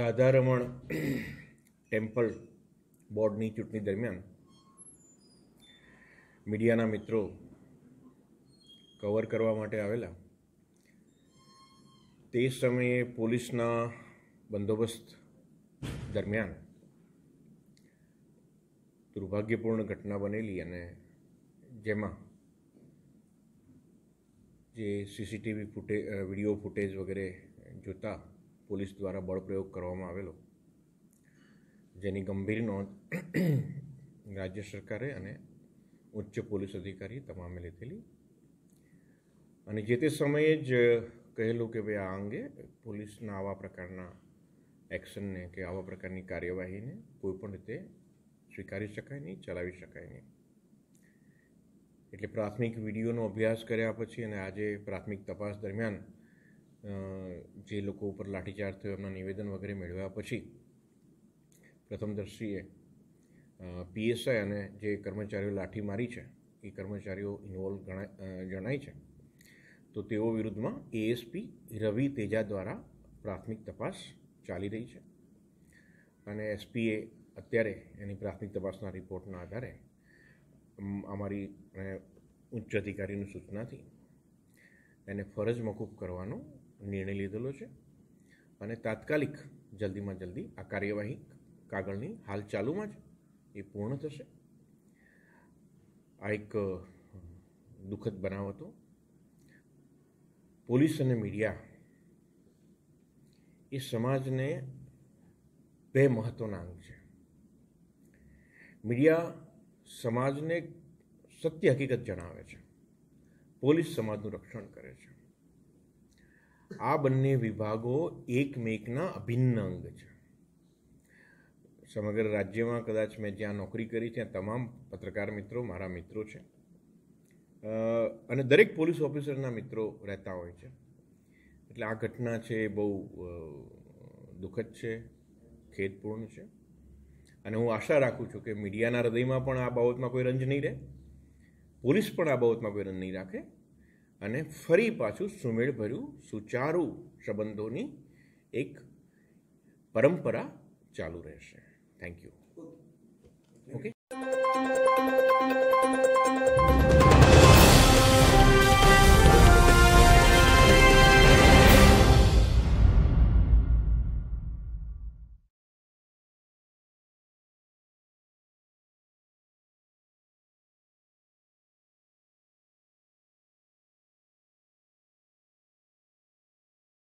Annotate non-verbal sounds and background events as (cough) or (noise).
Radharaman temple બોર્ડની ચૂંટણી દરમિયાન મીડિયાના મિત્રો કવર કરવા માટે આવેલા તે સમયે પોલીસના બંદોબસ્ત દરમિયાન દુર્ભાગ્યપૂર્ણ ઘટના બનેલી અને જેમાં જે સીસીટીવી ફૂટેજ વિડીયો ફૂટેજ વગેરે જોતા પોલીસ દ્વારા બળપ્રયોગ કરવામાં આવેલો જેની ગંભીર નોંધ (clears throat) રાજ્ય સરકારે અને ઉચ્ચ પોલીસ અધિકારી તમામે લીધેલી અને જે તે સમયે જ કહેલું કે ભાઈ આ અંગે પોલીસના આવા પ્રકારના એક્શનને કે આવા પ્રકારની કાર્યવાહીને કોઈપણ રીતે સ્વીકારી શકાય નહીં ચલાવી શકાય નહીં એટલે પ્રાથમિક વિડીયોનો અભ્યાસ કર્યા પછી અને આજે પ્રાથમિક તપાસ દરમિયાન જે લોકો ઉપર લાઠીચાર્જ થયો એમના નિવેદન વગેરે મેળવ્યા પછી પ્રથમદર્શીએ પીએસઆઈ અને જે કર્મચારીઓ લાઠી મારી છે એ કર્મચારીઓ ઇન્વોલ્વ ગણાય જણાય છે તો તેઓ વિરુદ્ધમાં એએસપી રવિ તેજા દ્વારા પ્રાથમિક તપાસ ચાલી રહી છે અને એસપીએ અત્યારે એની પ્રાથમિક તપાસના રિપોર્ટના આધારે અમારી ઉચ્ચ અધિકારીની સૂચનાથી એને ફરજ મોકૂફ કરવાનો નિર્ણય લીધેલો છે અને તાત્કાલિક જલ્દીમાં જલ્દી આ કાર્યવાહી કાગળની હાલ ચાલુમાં જ એ પૂર્ણ થશે આ એક દુઃખદ બનાવ હતો પોલીસ અને મીડિયા એ સમાજને બે મહત્ત્વના અંગ છે મીડિયા સમાજને સત્ય હકીકત જણાવે છે પોલીસ સમાજનું રક્ષણ કરે છે આ બંને વિભાગો એકમેકના અભિન્ન અંગ છે સમગ્ર રાજ્યમાં કદાચ મેં જ્યાં નોકરી કરી ત્યાં તમામ પત્રકાર મિત્રો મારા મિત્રો છે અને દરેક પોલીસ ઓફિસરના મિત્રો રહેતા હોય છે એટલે આ ઘટના છે એ બહુ દુઃખદ છે ખેદપૂર્ણ છે અને હું આશા રાખું છું કે મીડિયાના હૃદયમાં પણ આ બાબતમાં કોઈ રંજ નહીં રહે પોલીસ પણ આ બાબતમાં વિરોધ નહીં રાખે અને ફરી પાછું સુમેળભર્યું સુચારુ સંબંધોની એક પરંપરા ચાલુ રહેશે થેન્ક યુ ઓકે